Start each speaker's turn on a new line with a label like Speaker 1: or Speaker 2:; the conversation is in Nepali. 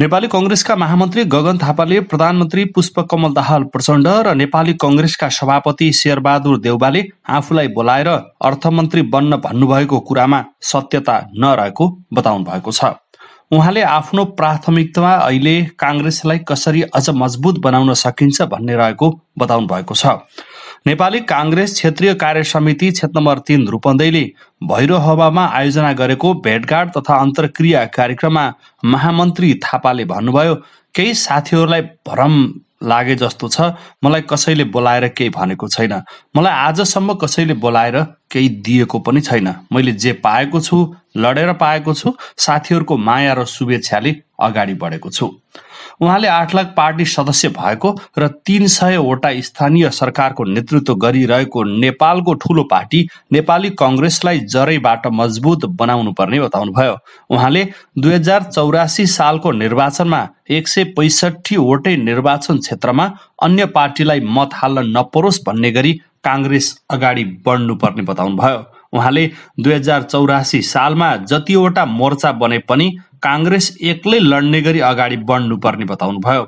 Speaker 1: नेपाली कङ्ग्रेसका महामन्त्री गगन थापाले प्रधानमन्त्री पुष्पकमल दाहाल प्रचण्ड र नेपाली कङ्ग्रेसका सभापति शेरबहादुर देउबाले आफूलाई बोलाएर अर्थमन्त्री बन्न भन्नुभएको कुरामा सत्यता नरहेको बताउनु भएको छ उहाँले आफ्नो प्राथमिकता अहिले काङ्ग्रेसलाई कसरी अझ मजबुत बनाउन सकिन्छ भन्ने रहेको बताउनु भएको छ नेपाली काङ्ग्रेस क्षेत्रीय कार्य समिति क्षेत्र नम्बर तीन रूपन्देहीले हवामा आयोजना गरेको भेटघाट तथा अन्तर्क्रिया कार्यक्रममा महामन्त्री थापाले भन्नुभयो केही साथीहरूलाई भ्रम लागे जस्तो छ मलाई कसैले बोलाएर केही भनेको छैन मलाई आजसम्म कसैले बोलाएर केही दिएको पनि छैन मैले जे पाएको छु लडेर पाएको छु साथीहरूको माया र शुभेच्छाले अगाडि बढेको छु उहाँले आठ लाख पार्टी सदस्य भएको र तीन सयवटा स्थानीय सरकारको नेतृत्व गरिरहेको नेपालको ठूलो पार्टी नेपाली कङ्ग्रेसलाई जरैबाट मजबुत बनाउनु पर्ने बताउनुभयो उहाँले दुई हजार चौरासी सालको निर्वाचनमा एक सय पैँसठीवटै निर्वाचन क्षेत्रमा अन्य पार्टीलाई मत हाल्न नपरोस् भन्ने गरी काङ्ग्रेस अगाडि बढ्नुपर्ने बताउनुभयो उहाँले दुई हजार चौरासी सालमा जतिवटा मोर्चा बने पनि काङ्ग्रेस एक्लै लड्ने गरी अगाडि बढ्नुपर्ने बताउनुभयो